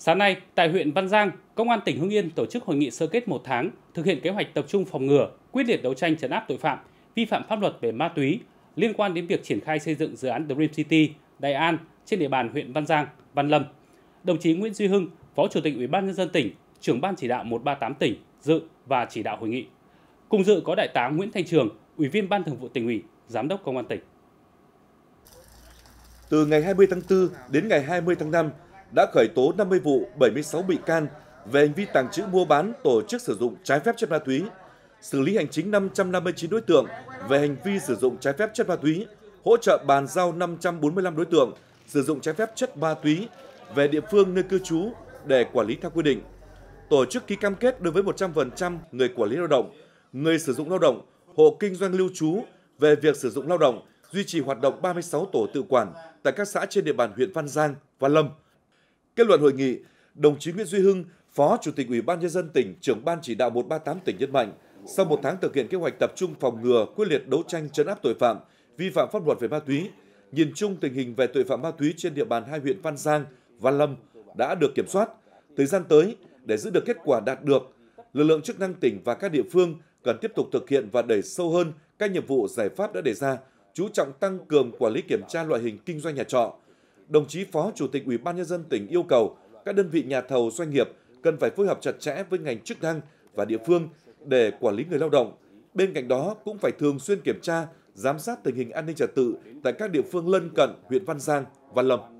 Sáng nay, tại huyện Văn Giang, Công an tỉnh Hưng Yên tổ chức hội nghị sơ kết một tháng thực hiện kế hoạch tập trung phòng ngừa, quyết liệt đấu tranh chấn áp tội phạm, vi phạm pháp luật về ma túy liên quan đến việc triển khai xây dựng dự án Dream City, Đại An trên địa bàn huyện Văn Giang, Văn Lâm. Đồng chí Nguyễn Duy Hưng, Phó Chủ tịch Ủy ban nhân dân tỉnh, trưởng ban chỉ đạo 138 tỉnh dự và chỉ đạo hội nghị. Cùng dự có đại tá Nguyễn Thanh Trường, Ủy viên Ban Thường vụ tỉnh ủy, Giám đốc Công an tỉnh. Từ ngày 20 tháng 4 đến ngày 20 tháng 5, đã khởi tố 50 vụ 76 bị can về hành vi tàng trữ mua bán, tổ chức sử dụng trái phép chất ma túy, xử lý hành chính 559 đối tượng về hành vi sử dụng trái phép chất ma túy, hỗ trợ bàn giao 545 đối tượng sử dụng trái phép chất ma túy về địa phương nơi cư trú để quản lý theo quy định. Tổ chức ký cam kết đối với 100% người quản lý lao động, người sử dụng lao động, hộ kinh doanh lưu trú về việc sử dụng lao động, duy trì hoạt động 36 tổ tự quản tại các xã trên địa bàn huyện Văn Giang, Văn Lâm, Kết luận hội nghị, đồng chí Nguyễn Duy Hưng, Phó Chủ tịch Ủy ban nhân dân tỉnh, trưởng ban chỉ đạo 138 tỉnh nhấn mạnh, sau một tháng thực hiện kế hoạch tập trung phòng ngừa, quyết liệt đấu tranh chấn áp tội phạm, vi phạm pháp luật về ma túy, nhìn chung tình hình về tội phạm ma túy trên địa bàn hai huyện Văn Giang, Văn Lâm đã được kiểm soát. Thời gian tới, để giữ được kết quả đạt được, lực lượng chức năng tỉnh và các địa phương cần tiếp tục thực hiện và đẩy sâu hơn các nhiệm vụ giải pháp đã đề ra, chú trọng tăng cường quản lý kiểm tra loại hình kinh doanh nhà trọ, đồng chí Phó Chủ tịch Ủy ban nhân dân tỉnh yêu cầu các đơn vị nhà thầu doanh nghiệp cần phải phối hợp chặt chẽ với ngành chức năng và địa phương để quản lý người lao động. Bên cạnh đó cũng phải thường xuyên kiểm tra, giám sát tình hình an ninh trật tự tại các địa phương lân cận huyện Văn Giang, Văn Lâm.